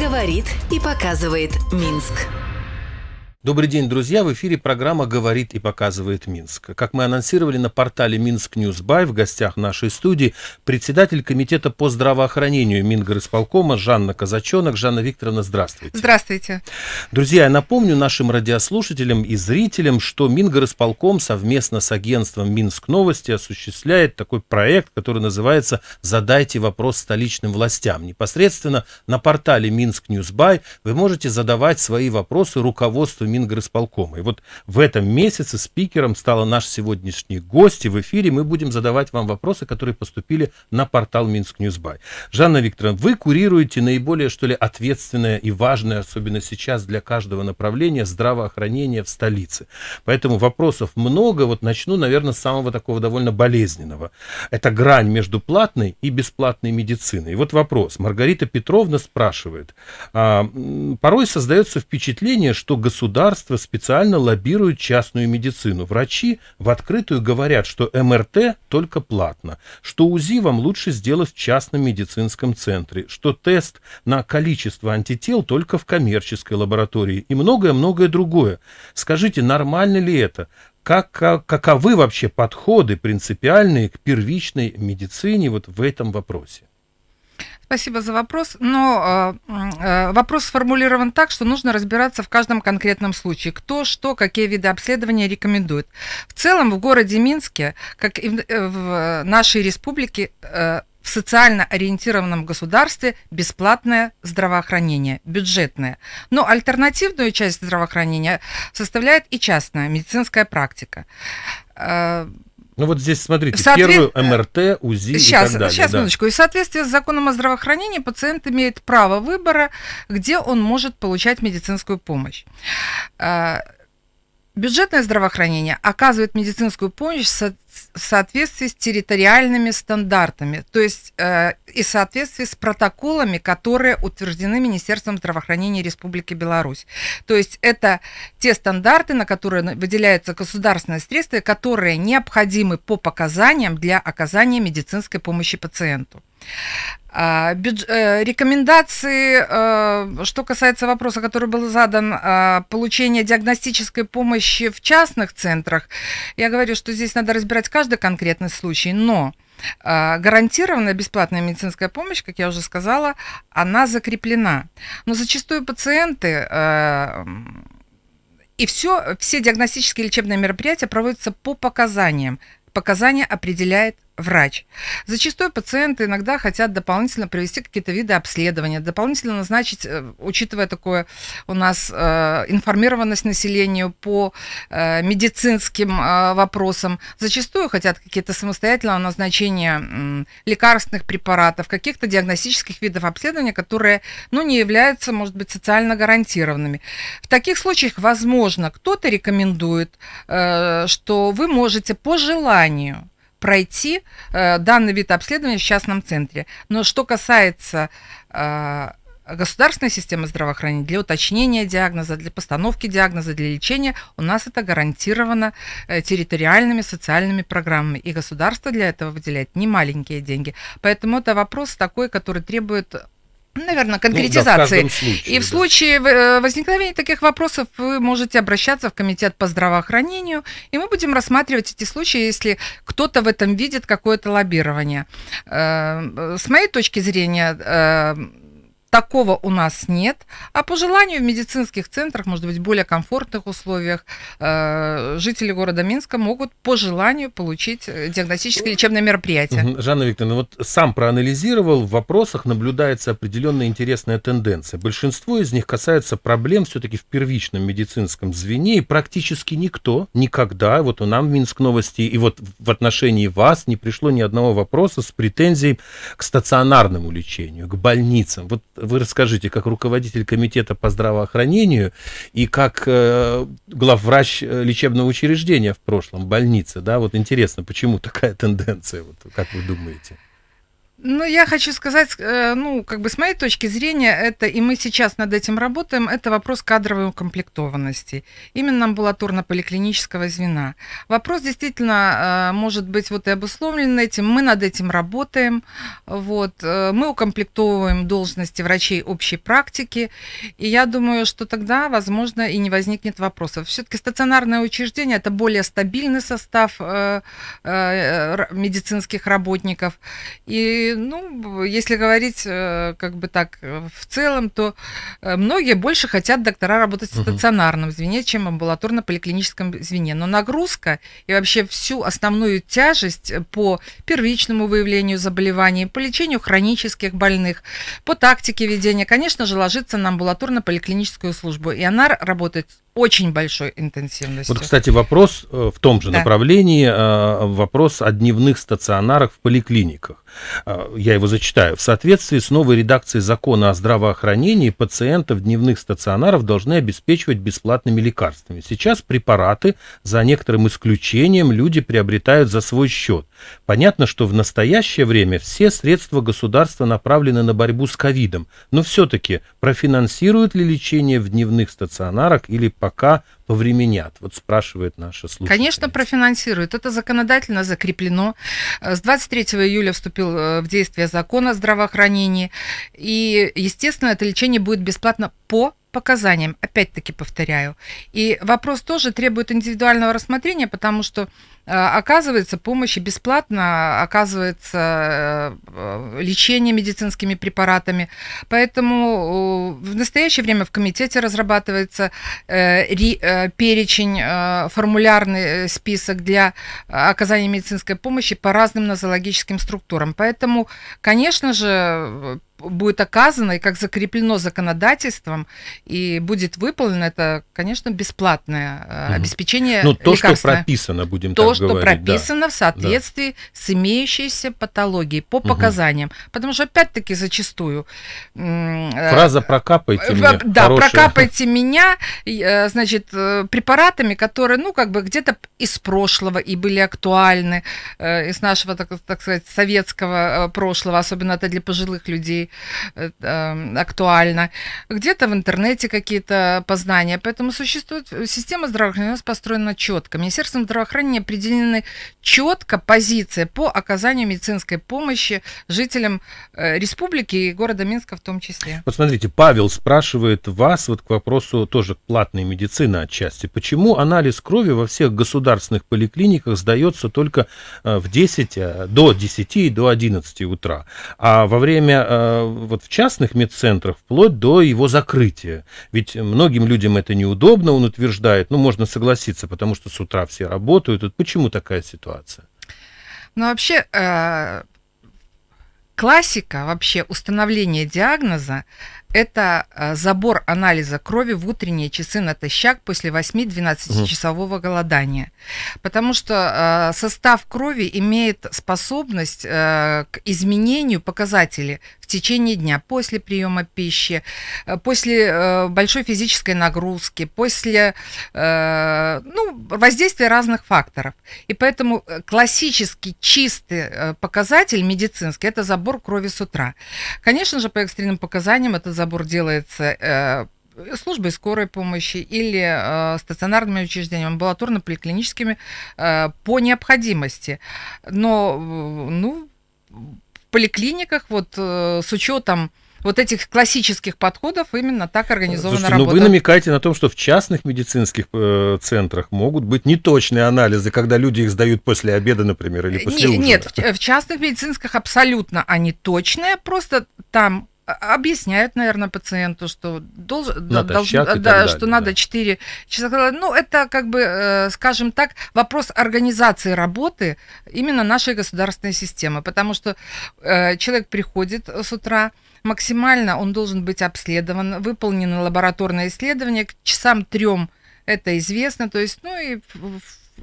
Говорит и показывает Минск. Добрый день, друзья! В эфире программа «Говорит и показывает Минск». Как мы анонсировали на портале Минск Ньюсбай, в гостях нашей студии председатель Комитета по здравоохранению Мингорисполкома Жанна Казаченок, Жанна Викторовна, здравствуйте. Здравствуйте. Друзья, я напомню нашим радиослушателям и зрителям, что Мингорисполком совместно с агентством Минск Новости осуществляет такой проект, который называется «Задайте вопрос столичным властям». Непосредственно на портале Минск Ньюсбай вы можете задавать свои вопросы руководству Мингорисполкома. И вот в этом месяце спикером стала наш сегодняшний гость, и в эфире мы будем задавать вам вопросы, которые поступили на портал Минск Ньюсбай. Жанна Викторовна, вы курируете наиболее, что ли, ответственное и важное, особенно сейчас для каждого направления, здравоохранения в столице. Поэтому вопросов много. Вот начну, наверное, с самого такого довольно болезненного. Это грань между платной и бесплатной медициной. И вот вопрос. Маргарита Петровна спрашивает. А, порой создается впечатление, что государство государства специально лоббируют частную медицину. Врачи в открытую говорят, что МРТ только платно, что УЗИ вам лучше сделать в частном медицинском центре, что тест на количество антител только в коммерческой лаборатории и многое-многое другое. Скажите, нормально ли это? как, каковы вообще подходы принципиальные к первичной медицине вот в этом вопросе? спасибо за вопрос. Но э, э, вопрос сформулирован так, что нужно разбираться в каждом конкретном случае. Кто, что, какие виды обследования рекомендует. В целом в городе Минске, как и в, э, в нашей республике, э, в социально ориентированном государстве бесплатное здравоохранение, бюджетное. Но альтернативную часть здравоохранения составляет и частная медицинская практика. Э, ну вот здесь смотрите, Соответ... первую э, МРТ, УЗИ сейчас, и так далее. Сейчас, да. минуточку. И в соответствии с законом о здравоохранении пациент имеет право выбора, где он может получать медицинскую помощь. А, Бюджетное здравоохранение оказывает медицинскую помощь в соответствии с территориальными стандартами, то есть э, и в соответствии с протоколами, которые утверждены Министерством здравоохранения Республики Беларусь. То есть это те стандарты, на которые выделяются государственные средства, которые необходимы по показаниям для оказания медицинской помощи пациенту. А, э, рекомендации, э, что касается вопроса, который был задан, а, получение диагностической помощи в частных центрах, я говорю, что здесь надо разбирать каждый конкретный случай, но а, гарантированная бесплатная медицинская помощь, как я уже сказала, она закреплена. Но зачастую пациенты э, и все, все диагностические и лечебные мероприятия проводятся по показаниям. Показания определяет врач. Зачастую пациенты иногда хотят дополнительно провести какие-то виды обследования, дополнительно назначить, э, учитывая такое у нас э, информированность населению по э, медицинским вопросам, зачастую хотят какие-то самостоятельные назначения лекарственных препаратов, каких-то диагностических видов обследования, которые ну, не являются, может быть, социально гарантированными. В таких случаях, возможно, кто-то рекомендует, что вы можете по желанию пройти э, данный вид обследования в частном центре. Но что касается э, государственной системы здравоохранения для уточнения диагноза, для постановки диагноза, для лечения, у нас это гарантировано э, территориальными социальными программами. И государство для этого выделяет немаленькие деньги. Поэтому это вопрос такой, который требует наверное, конкретизации. Ну, да, случае, и в да. случае э, возникновения таких вопросов вы можете обращаться в комитет по здравоохранению, и мы будем рассматривать эти случаи, если кто-то в этом видит какое-то лоббирование. Э, э, с моей точки зрения, Такого у нас нет. А по желанию в медицинских центрах, может быть, в более комфортных условиях, э, жители города Минска могут по желанию получить э, диагностическое лечебное мероприятие. Жанна Викторовна, вот сам проанализировал, в вопросах наблюдается определенная интересная тенденция. Большинство из них касается проблем все-таки в первичном медицинском звене, и практически никто никогда, вот у нам в Минск новости, и вот в отношении вас не пришло ни одного вопроса с претензией к стационарному лечению, к больницам. Вот вы расскажите, как руководитель комитета по здравоохранению и как э, главврач э, лечебного учреждения в прошлом, больницы, да, вот интересно, почему такая тенденция, вот, как вы думаете? Ну, я хочу сказать, э, ну, как бы с моей точки зрения, это, и мы сейчас над этим работаем, это вопрос кадровой укомплектованности, именно амбулаторно-поликлинического звена. Вопрос действительно э, может быть вот и обусловлен этим, мы над этим работаем, вот, э, мы укомплектовываем должности врачей общей практики, и я думаю, что тогда, возможно, и не возникнет вопросов. Все-таки стационарное учреждение – это более стабильный состав медицинских работников, и ну, если говорить э, как бы так э, в целом, то э, многие больше хотят доктора работать в стационарном звене, чем в амбулаторно-поликлиническом звене. Но нагрузка и вообще всю основную тяжесть по первичному выявлению заболеваний, по лечению хронических больных, по тактике ведения, конечно же, ложится на амбулаторно-поликлиническую службу. И она работает очень большой интенсивностью. Вот, кстати, вопрос э, в том же да. направлении, э, вопрос о дневных стационарах в поликлиниках. Э, я его зачитаю. В соответствии с новой редакцией закона о здравоохранении пациентов дневных стационаров должны обеспечивать бесплатными лекарствами. Сейчас препараты, за некоторым исключением, люди приобретают за свой счет. Понятно, что в настоящее время все средства государства направлены на борьбу с ковидом, но все-таки профинансируют ли лечение в дневных стационарах или пока повременят? Вот спрашивает наша слушательница. Конечно, профинансируют. Это законодательно закреплено. Э, с 23 июля вступил э, в действие закон о здравоохранении. И, естественно, это лечение будет бесплатно по показаниям, опять-таки повторяю. И вопрос тоже требует индивидуального рассмотрения, потому что э, оказывается помощь бесплатно, оказывается э, лечение медицинскими препаратами. Поэтому э, в настоящее время в комитете разрабатывается перечень, формулярный список для оказания медицинской помощи по разным нозологическим структурам. Поэтому, конечно же, будет оказано и как закреплено законодательством и будет выполнено, это, конечно, бесплатное угу. обеспечение. Ну, то, что прописано, будем то, так говорить. То, что прописано да. в соответствии да. с имеющейся патологией по угу. показаниям. Потому что, опять-таки, зачастую... Э, Фраза «прокапайте э, меня». Да, хорошая. «прокапайте меня», значит, препаратами, которые, ну, как бы где-то из прошлого и были актуальны, из нашего, так, так сказать, советского прошлого, особенно это для пожилых людей, Э, эм, актуально, где-то в интернете какие-то познания. Поэтому существует система здравоохранения у нас построена четко. Министерством здравоохранения определены четко позиции по оказанию медицинской помощи жителям э, республики и города Минска в том числе. Вот смотрите, Павел спрашивает вас вот к вопросу тоже платной медицины отчасти. Почему анализ крови во всех государственных поликлиниках сдается только э, в 10, до 10 и до 11 утра, а во время вот в частных медцентрах вплоть до его закрытия. Ведь многим людям это неудобно, он утверждает, ну, можно согласиться, потому что с утра все работают. Вот почему такая ситуация? Ну, вообще, э, классика вообще установления диагноза это э, забор анализа крови в утренние часы натощак после 8-12-часового угу. голодания. Потому что э, состав крови имеет способность э, к изменению показателей в течение дня, после приема пищи, после большой физической нагрузки, после ну, воздействия разных факторов. И поэтому классический чистый показатель медицинский – это забор крови с утра. Конечно же, по экстренным показаниям это забор делается э, службой скорой помощи или э, стационарными учреждениями, амбулаторно-поликлиническими э, по необходимости. Но э, ну, в поликлиниках вот э, с учетом вот этих классических подходов именно так организована Слушайте, работа. Но ну, вы намекаете на том, что в частных медицинских э, центрах могут быть неточные анализы, когда люди их сдают после обеда, например, или э, после не, ужина. Нет, в, в частных медицинских абсолютно они точные, просто там а, объясняют, наверное, пациенту, что должен, должен, да, далее, что надо да. 4 часа. Ну, это как бы, э, скажем так, вопрос организации работы именно нашей государственной системы, потому что э, человек приходит с утра, максимально он должен быть обследован, выполнено лабораторное исследование к часам трем это известно, то есть, ну и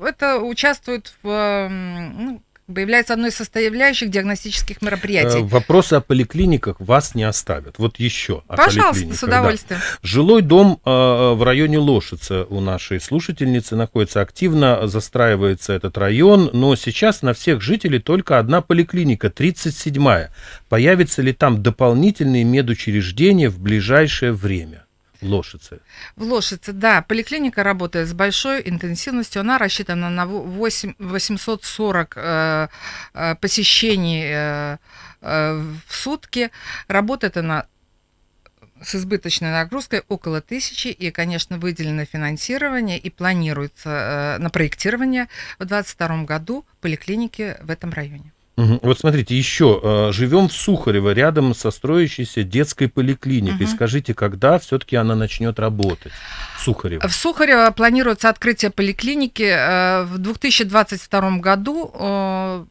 это участвует в ну, является одной из составляющих диагностических мероприятий. Э, Вопросы о поликлиниках вас не оставят. Вот еще. Пожалуйста, с удовольствием. Да. Жилой дом э, в районе Лошица у нашей слушательницы находится. Активно застраивается этот район, но сейчас на всех жителей только одна поликлиника, 37-я. Появится ли там дополнительные медучреждения в ближайшее время? В Лошице. В Лошице, да. Поликлиника работает с большой интенсивностью. Она рассчитана на 8, 840 э, э, посещений э, э, в сутки. Работает она с избыточной нагрузкой около тысячи, и, конечно, выделено финансирование и планируется э, на проектирование в 2022 году поликлиники в этом районе. Вот смотрите, еще э, живем в Сухарево, рядом со строящейся детской поликлиникой. Угу. Скажите, когда все-таки она начнет работать? Сухарево. В Сухарево планируется открытие поликлиники э, в 2022 году э,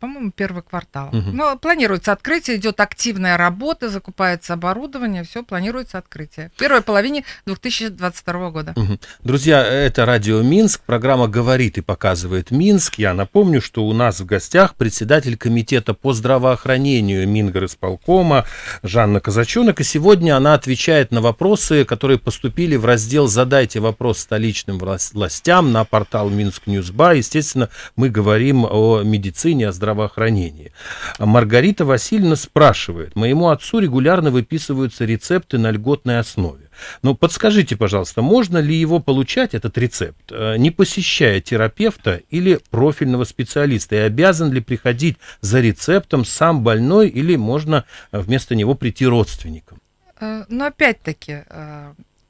по-моему, первый квартал. Угу. Но планируется открытие, идет активная работа, закупается оборудование, все планируется открытие. В первой половине 2022 года. Угу. Друзья, это радио Минск, программа «Говорит и показывает Минск». Я напомню, что у нас в гостях председатель комитета по здравоохранению Мингорисполкома Жанна Казачонок. И сегодня она отвечает на вопросы, которые поступили в раздел «Задайте вопрос столичным властям» на портал Минск Ньюсба. Естественно, мы говорим о медицине, о здравоохранении здравоохранении. Маргарита Васильевна спрашивает, моему отцу регулярно выписываются рецепты на льготной основе. Но ну, подскажите, пожалуйста, можно ли его получать, этот рецепт, э, не посещая терапевта или профильного специалиста? И обязан ли приходить за рецептом сам больной или можно э, вместо него прийти родственникам? Э, Но ну, опять-таки,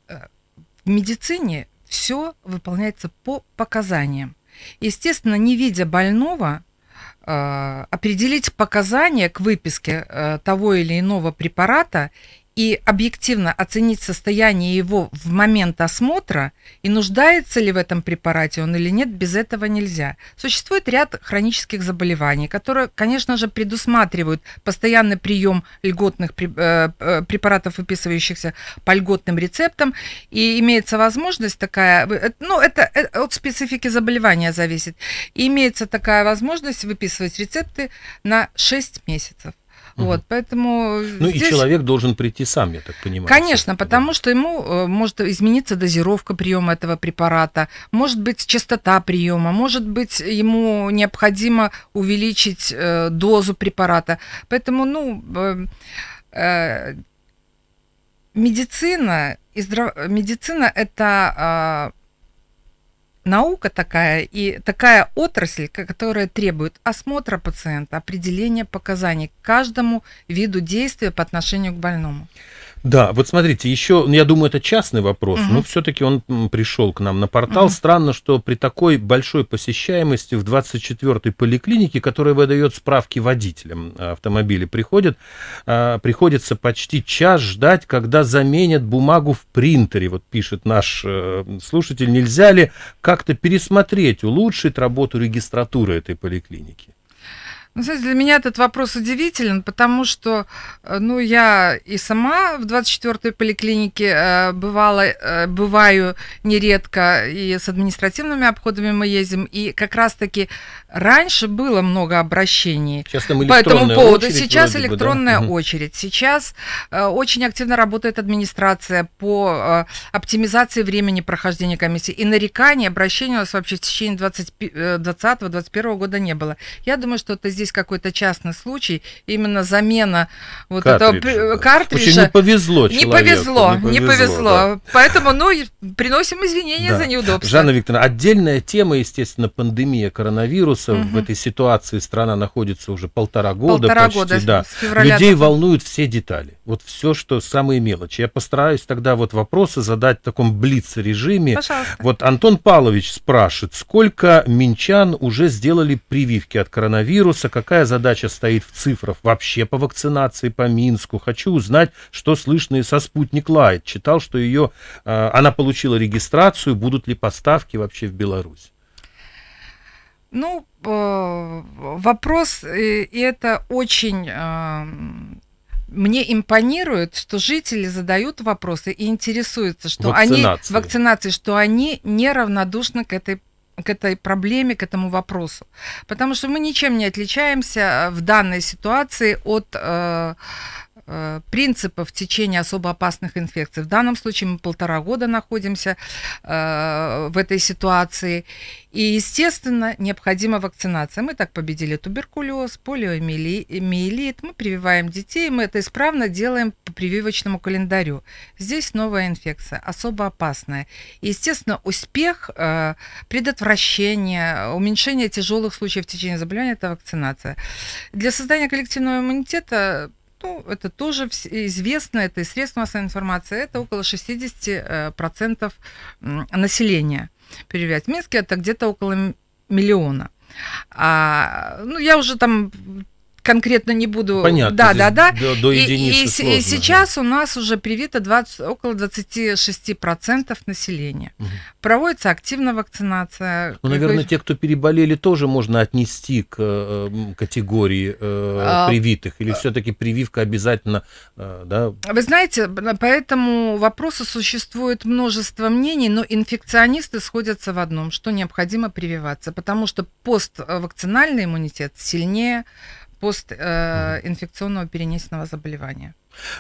в медицине все выполняется по показаниям. Естественно, не видя больного, Э, определить показания к выписке э, того или иного препарата и объективно оценить состояние его в момент осмотра и нуждается ли в этом препарате он или нет, без этого нельзя. Существует ряд хронических заболеваний, которые, конечно же, предусматривают постоянный прием льготных э, э, препаратов, выписывающихся по льготным рецептам, и имеется возможность такая, э, ну, это от специфики заболевания зависит, и имеется такая возможность выписывать рецепты на 6 месяцев. Вот, поэтому... Э, ну здесь... и человек должен прийти сам, я так понимаю. Конечно, потому да. что ему э, может измениться дозировка приема этого препарата, может быть частота приема, может быть ему необходимо увеличить э, дозу препарата. Поэтому, ну, медицина, и здрав... медицина это а, наука такая и такая отрасль, которая требует осмотра пациента, определения показаний к каждому виду действия по отношению к больному. Да, вот смотрите, еще, ну, я думаю, это частный вопрос, угу. но все-таки он пришел к нам на портал. Угу. Странно, что при такой большой посещаемости в 24-й поликлинике, которая выдает справки водителям а, автомобиля, приходит, а, приходится почти час ждать, когда заменят бумагу в принтере, вот пишет наш э, слушатель, нельзя ли как-то пересмотреть, улучшить работу регистратуры этой поликлиники? Ну, знаете, для меня этот вопрос удивителен, потому что, э, ну, я и сама в 24-й поликлинике э, бывала, э, бываю нередко, и с административными обходами мы ездим, и как раз-таки раньше было много обращений сейчас там по этому поводу. Очередь, сейчас электронная бы, да? очередь. Сейчас э, очень активно работает администрация по э, оптимизации времени прохождения комиссии, и нареканий, обращений у нас вообще в течение 2020-2021 э, года не было. Я думаю, что это здесь какой-то частный случай, именно замена вот картриджа, этого да. картриджа. Очень не повезло Не повезло, не повезло. Не повезло. Да. Поэтому, ну, приносим извинения да. за неудобства. Жанна Викторовна, отдельная тема, естественно, пандемия коронавируса. Угу. В этой ситуации страна находится уже полтора года полтора почти. Года, да. Людей года. волнуют все детали, вот все, что самые мелочи. Я постараюсь тогда вот вопросы задать в таком блиц-режиме. Пожалуйста. Вот Антон Павлович спрашивает, сколько минчан уже сделали прививки от коронавируса, какая задача стоит в цифрах вообще по вакцинации по Минску. Хочу узнать, что слышно и со спутник Лайт. Читал, что ее, э, она получила регистрацию, будут ли поставки вообще в Беларусь? Ну, э, вопрос, э, и, это очень... мне импонирует, что жители задают вопросы и интересуются, что вакцинации. они вакцинации, что они неравнодушны к этой к этой проблеме, к этому вопросу. Потому что мы ничем не отличаемся э, в данной ситуации от э, Э, принципов течения особо опасных инфекций. В данном случае мы полтора года находимся э, в этой ситуации. И, естественно, необходима вакцинация. Мы так победили туберкулез, полиомиелит. Мы прививаем детей, мы это исправно делаем по прививочному календарю. Здесь новая инфекция, особо опасная. И, естественно, успех э, предотвращения, уменьшения тяжелых случаев течения заболевания – это вакцинация. Для создания коллективного иммунитета ну, это тоже известно, это и средства массовой информации, это около 60% э, населения переверять. В Минске это где-то около миллиона. А, ну, я уже там конкретно не буду. Понятно. Да, да, да. До, до и, и, сложно, и сейчас да. у нас уже привито 20, около 26% населения. Угу. Проводится активная вакцинация. Ну, наверное, вы... те, кто переболели, тоже можно отнести к э, категории э, а... привитых? Или а все-таки прививка обязательно? Э, да? Вы знаете, по этому вопросу существует множество мнений, но инфекционисты сходятся в одном, что необходимо прививаться, потому что поствакцинальный э, иммунитет сильнее постинфекционного э, перенесенного заболевания.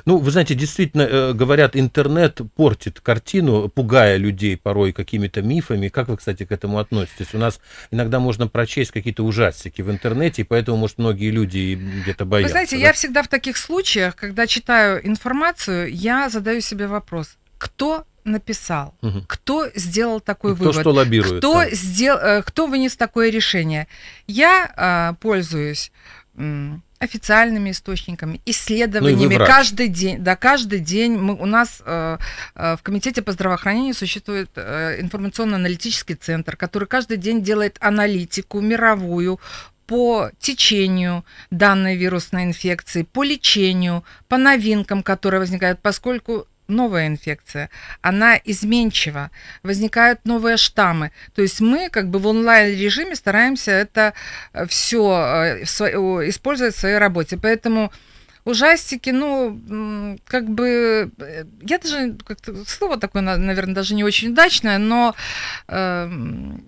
Ну, вы знаете, действительно, э, говорят, интернет портит картину, пугая людей порой какими-то мифами. Как вы, кстати, к этому относитесь? У нас иногда можно прочесть какие-то ужастики в интернете, и поэтому, может, многие люди где-то боятся. Вы знаете, да? я всегда в таких случаях, когда читаю информацию, я задаю себе вопрос, кто написал, угу. кто сделал такой кто вывод, что лоббирует, кто, да. сдел, э, кто вынес такое решение. Я э, пользуюсь официальными источниками, ну исследованиями. Ну каждый день, да, каждый день мы, у нас э, э, в Комитете по здравоохранению существует э, информационно-аналитический центр, который каждый день делает аналитику мировую по течению данной вирусной инфекции, по лечению, по новинкам, которые возникают, поскольку новая инфекция, она изменчива, возникают новые штаммы. То есть мы как бы в онлайн-режиме стараемся это э, все э, использовать в своей работе. Поэтому ужастики, ну, как бы, э, я даже, как-то слово такое, наверное, даже не очень удачное, но э,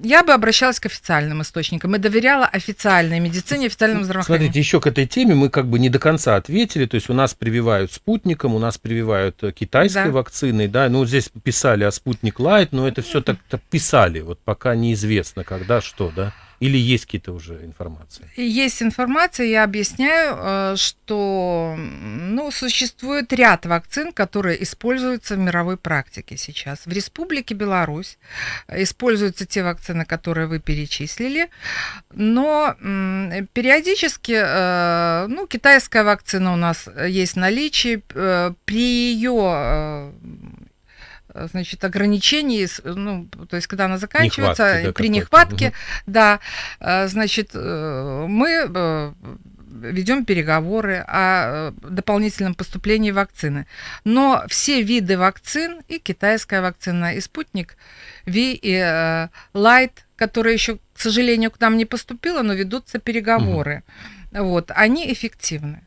я бы обращалась к официальным источникам и доверяла официальной медицине, официальным здравоохранению. Смотрите, еще к этой теме мы как бы не до конца ответили, то есть у нас прививают спутником, у нас прививают э, китайской да. вакциной, да, ну, здесь писали о спутник Лайт, но это все так то писали, вот пока неизвестно, когда, что, да. Или есть какие-то уже информации? Есть информация, я объясняю, э, что ну, существует ряд вакцин, которые используются в мировой практике сейчас. В Республике Беларусь э, используются те вакцины, которые вы перечислили, но периодически э, ну, китайская вакцина у нас есть в наличии. При ее Э, значит, ограничений, ну, то есть, когда она заканчивается, нехватки, да, при нехватке, угу. да, э, значит, э, мы ведем переговоры о дополнительном поступлении вакцины. Но все виды вакцин, и китайская вакцина, и спутник Ви, и э, Лайт, которая еще, к сожалению, к нам не поступила, но ведутся переговоры. Угу. Вот, они эффективны.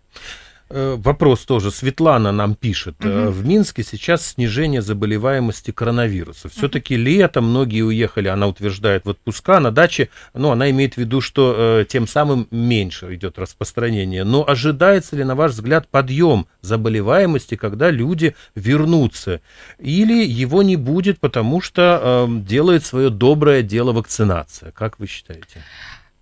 Э, вопрос тоже. Светлана нам пишет. Угу. В Минске сейчас снижение заболеваемости коронавируса. Все-таки угу. лето, многие уехали, она утверждает, в отпуска, на даче. Но ну, она имеет в виду, что э, тем самым меньше идет распространение. Но ожидается ли, на ваш взгляд, подъем заболеваемости, когда люди вернутся? Или его не будет, потому что э, делает свое доброе дело вакцинация? Как вы считаете?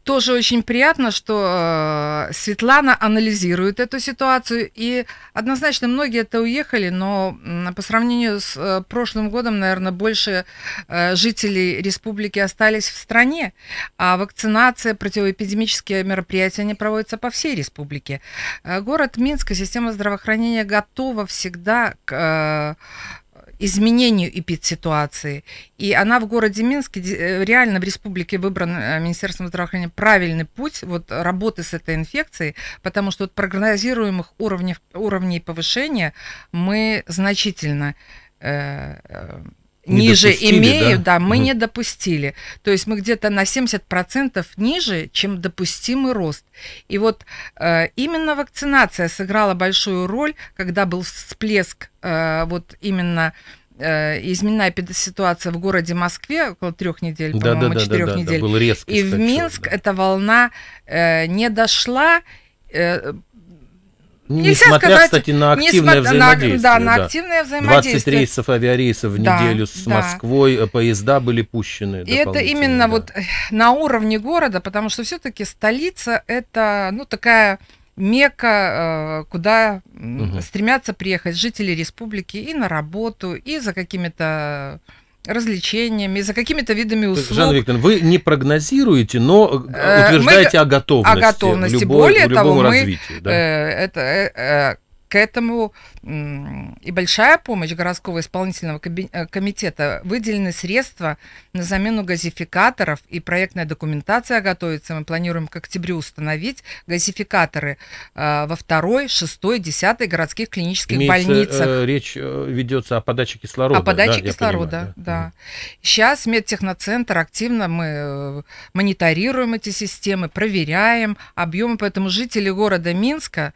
Тоже очень приятно, что э, Светлана анализирует эту ситуацию. И однозначно многие это уехали, но по сравнению с э, прошлым годом, наверное, больше э, жителей республики остались в стране. А вакцинация, противоэпидемические мероприятия, не проводятся по всей республике. Город Минск и система здравоохранения готова всегда к изменению эпидситуации. И она в городе Минске, э, реально в республике выбран э, Министерством здравоохранения правильный путь вот, работы с этой инфекцией, потому что от прогнозируемых уровней, уровней повышения мы значительно э, ниже имею, да, да мы угу. не допустили. То есть мы где-то на 70% ниже, чем допустимый рост. И вот э, именно вакцинация сыграла большую роль, когда был всплеск э, вот именно э, изменена ситуация в городе Москве около трех недель, да, по-моему, да, четырех да, да, недель. Да, был резкий, и в Минск да. эта волна э, не дошла. Э, несмотря, сказать, кстати, на активное несмотря, взаимодействие. На, да, да, на активное взаимодействие. 20 рейсов авиарейсов в да, неделю с да. Москвой, э, поезда были пущены. И это именно да. вот э, на уровне города, потому что все-таки столица это, ну, такая Мека, э, куда угу. стремятся приехать жители республики и на работу, и за какими-то развлечениями, за какими-то видами услуг. Есть, Жанна Викторовна, вы не прогнозируете, но э, э, утверждаете мы, о готовности. О готовности. Любой, Более того, мы да? Э, это, к этому и большая помощь городского исполнительного э, комитета. Выделены средства на замену газификаторов и проектная документация готовится. Мы планируем к октябрю установить газификаторы э, во второй, шестой, десятой городских клинических Имеется, э, больницах. Э, речь ведется о подаче кислорода. О подаче да, кислорода, понимаю, да. да. Сейчас медтехноцентр активно мы мониторируем эти системы, проверяем объемы, поэтому жители города Минска,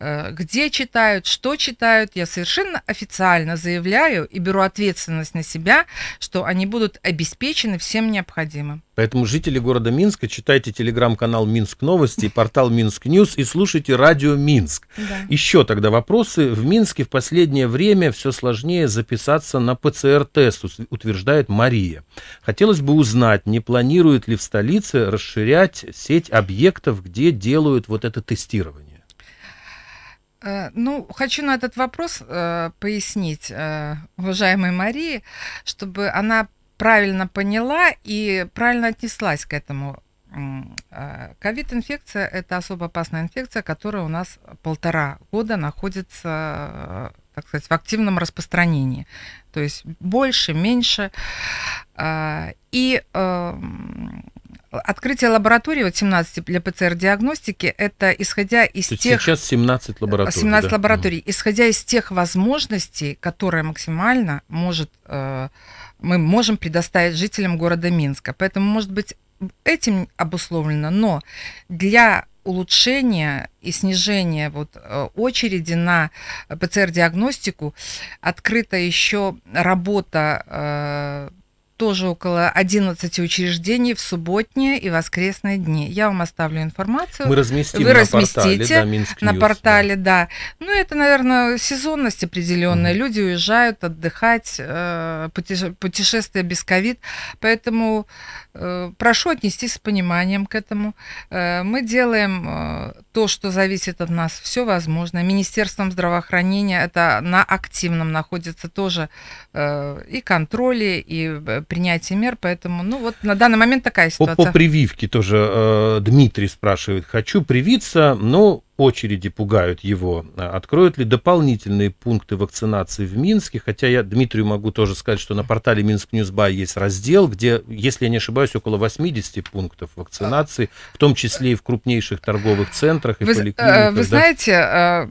где читают читают, что читают, я совершенно официально заявляю и беру ответственность на себя, что они будут обеспечены всем необходимым. Поэтому жители города Минска, читайте телеграм-канал Минск Новости портал Минск Ньюс и слушайте радио Минск. Да. Еще тогда вопросы. В Минске в последнее время все сложнее записаться на ПЦР-тест, утверждает Мария. Хотелось бы узнать, не планирует ли в столице расширять сеть объектов, где делают вот это тестирование? Э, ну, хочу на этот вопрос э, пояснить э, уважаемой Марии, чтобы она правильно поняла и правильно отнеслась к этому. Э, ковид-инфекция – это особо опасная инфекция, которая у нас полтора года находится, э, так сказать, в активном распространении. То есть больше, меньше. И эм, Открытие лаборатории вот 17 для ПЦР-диагностики это исходя из То тех... Сейчас 17 э, лабораторий. 17 да. лабораторий. Угу. Исходя из тех возможностей, которые максимально может, э, мы можем предоставить жителям города Минска. Поэтому, может быть, этим обусловлено, но для улучшения и снижения вот э, очереди на ПЦР-диагностику открыта еще работа э, тоже около 11 учреждений в субботние и воскресные дни. Я вам оставлю информацию. Мы разместим Вы на разместите портале, да, на портале, да. да. Ну, это, наверное, сезонность определенная. mm Люди уезжают отдыхать, э, путешествие без ковид. Поэтому э, прошу отнестись с пониманием к этому. Э, мы делаем то, что зависит от нас, все возможно. Министерством здравоохранения это на активном находится тоже э, и контроле, и э, принятие мер. Поэтому, ну вот на данный момент такая ситуация. По, по прививке тоже э, Дмитрий спрашивает. Хочу привиться, но очереди пугают его. А, откроют ли дополнительные пункты вакцинации в Минске? Хотя я Дмитрию могу тоже сказать, что на портале Минск Ньюсбай есть раздел, где, если я не ошибаюсь, около 80 пунктов вакцинации, в том числе и в крупнейших торговых центрах и вы, поликлиниках. Э, вы да? знаете, э,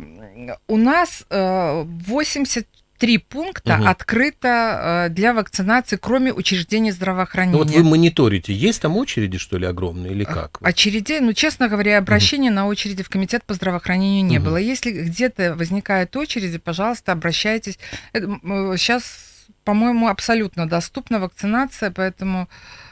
у нас 80 э, три пункта угу. открыто э, для вакцинации, кроме учреждений здравоохранения. Ну вот вы мониторите, есть там очереди, что ли, огромные или э, как? Очереди. ну, честно говоря, обращения угу. на очереди в комитет по здравоохранению не угу. было. Если где-то возникают очереди, пожалуйста, обращайтесь. Сейчас, э, по-моему, абсолютно доступна вакцинация, поэтому...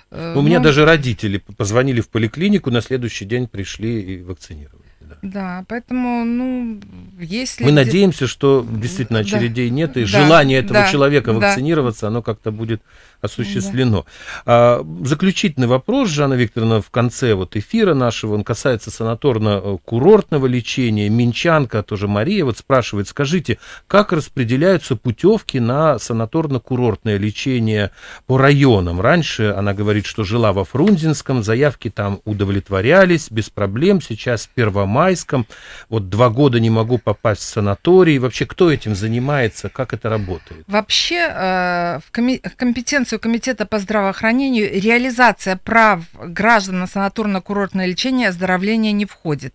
У ну, меня даже родители позвонили в поликлинику, на следующий день пришли и вакцинировали. Да, поэтому, ну, если... Мы надеемся, что действительно очередей да. нет, и да. желание этого да. человека вакцинироваться, да. оно как-то будет осуществлено. Да. А, заключительный вопрос, Жанна Викторовна, в конце вот эфира нашего, он касается санаторно-курортного лечения. Минчанка, тоже Мария, вот спрашивает, скажите, как распределяются путевки на санаторно-курортное лечение по районам? Раньше, она говорит, что жила во Фрунзенском, заявки там удовлетворялись без проблем, сейчас первомай Можайском. Вот два года не могу попасть в санаторий. Вообще, кто этим занимается? Как это работает? Вообще, э, в компетенцию Комитета по здравоохранению реализация прав граждан на санаторно-курортное лечение и оздоровление не входит.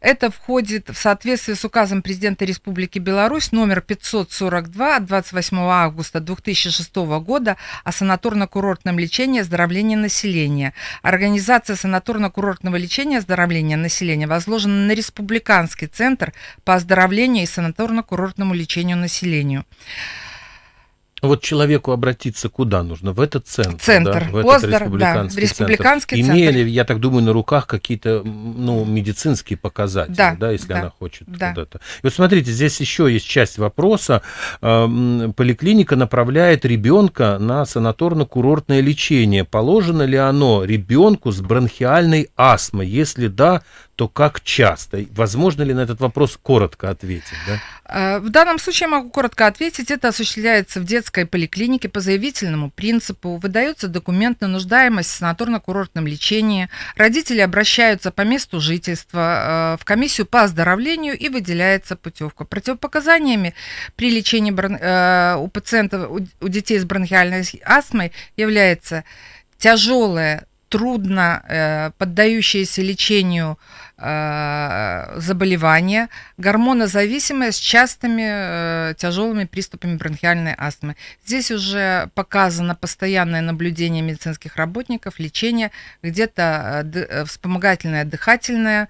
Это входит в соответствии с указом президента Республики Беларусь номер 542 от 28 августа 2006 года о санаторно-курортном лечении и оздоровлении населения. Организация санаторно-курортного лечения и оздоровления населения возложена на на Республиканский центр по оздоровлению и санаторно-курортному лечению населению. Вот человеку обратиться куда нужно? В этот центр, центр. Да? в этот республиканский, да, республиканский центр. центр. Имели, я так думаю, на руках какие-то ну, медицинские показатели, да, да если да, она хочет да. куда-то. И вот смотрите, здесь еще есть часть вопроса. Поликлиника направляет ребенка на санаторно-курортное лечение. Положено ли оно ребенку с бронхиальной астмой? Если да, то как часто? Возможно ли на этот вопрос коротко ответить? Да? Э, в данном случае я могу коротко ответить. Это осуществляется в детской поликлинике по заявительному принципу. Выдается документ на нуждаемость в санаторно-курортном лечении. Родители обращаются по месту жительства э, в комиссию по оздоровлению и выделяется путевка. Противопоказаниями при лечении э, у пациентов, у детей с бронхиальной астмой является тяжелая, трудно поддающаяся лечению Э, заболевания, гормонозависимые с частыми э, тяжелыми приступами бронхиальной астмы. Здесь уже показано постоянное наблюдение медицинских работников, лечение, где-то э, э вспомогательная дыхательная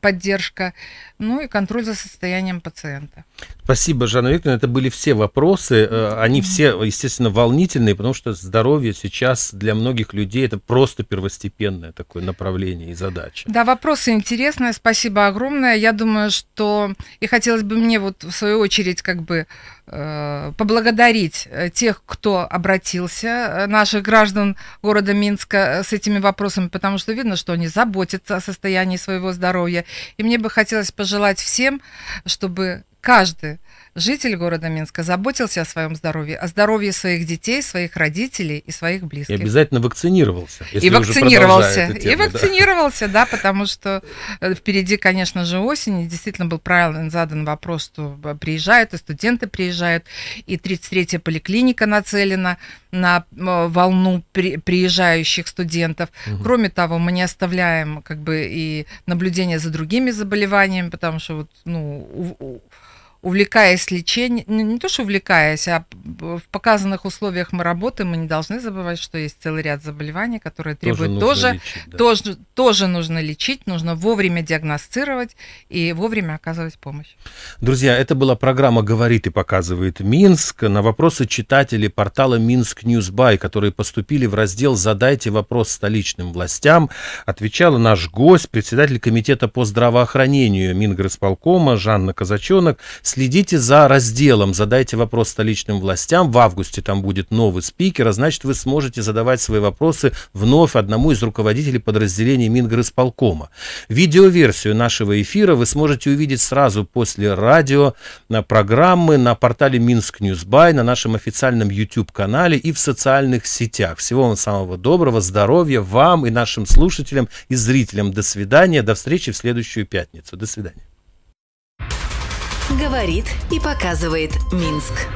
поддержка, ну и контроль за состоянием пациента. Спасибо, Жанна Викторовна. Это были все вопросы. Э, они все, естественно, волнительные, потому что здоровье сейчас для многих людей это просто первостепенное такое направление и задача. Да, вопросы интересные. Спасибо огромное. Я думаю, что и хотелось бы мне вот в свою очередь как бы э, поблагодарить э, тех, кто обратился, наших граждан города Минска с этими вопросами, потому что видно, что они заботятся о состоянии своего здоровья. И мне бы хотелось пожелать всем, чтобы каждый житель города Минска заботился о своем здоровье, о здоровье своих детей, своих родителей и своих близких. И обязательно вакцинировался. И вакцинировался. Тему, и вакцинировался, да? да, потому что э, впереди, конечно же, осень, и действительно был правильно задан вопрос, что приезжают, и студенты приезжают, и 33-я поликлиника нацелена на э, волну при, приезжающих студентов. Угу. Кроме того, мы не оставляем как бы и наблюдение за другими заболеваниями, потому что вот, ну, увлекаясь лечением, ну, не то что увлекаясь, а в показанных условиях мы работаем, мы не должны забывать, что есть целый ряд заболеваний, которые требуют тоже, тоже, лечить, да. тоже, тоже нужно лечить, нужно вовремя диагностировать и вовремя оказывать помощь. Друзья, это была программа «Говорит и показывает Минск». На вопросы читателей портала «Минск Ньюсбай», которые поступили в раздел «Задайте вопрос столичным властям», отвечала наш гость, председатель комитета по здравоохранению Мингорисполкома Жанна Казачонок, Следите за разделом, задайте вопрос столичным властям. В августе там будет новый спикер, а значит, вы сможете задавать свои вопросы вновь одному из руководителей подразделений Мингорисполкома. Видеоверсию нашего эфира вы сможете увидеть сразу после радио на программы на портале Минск Ньюсбай, на нашем официальном YouTube-канале и в социальных сетях. Всего вам самого доброго, здоровья вам и нашим слушателям и зрителям. До свидания, до встречи в следующую пятницу. До свидания. Говорит и показывает Минск.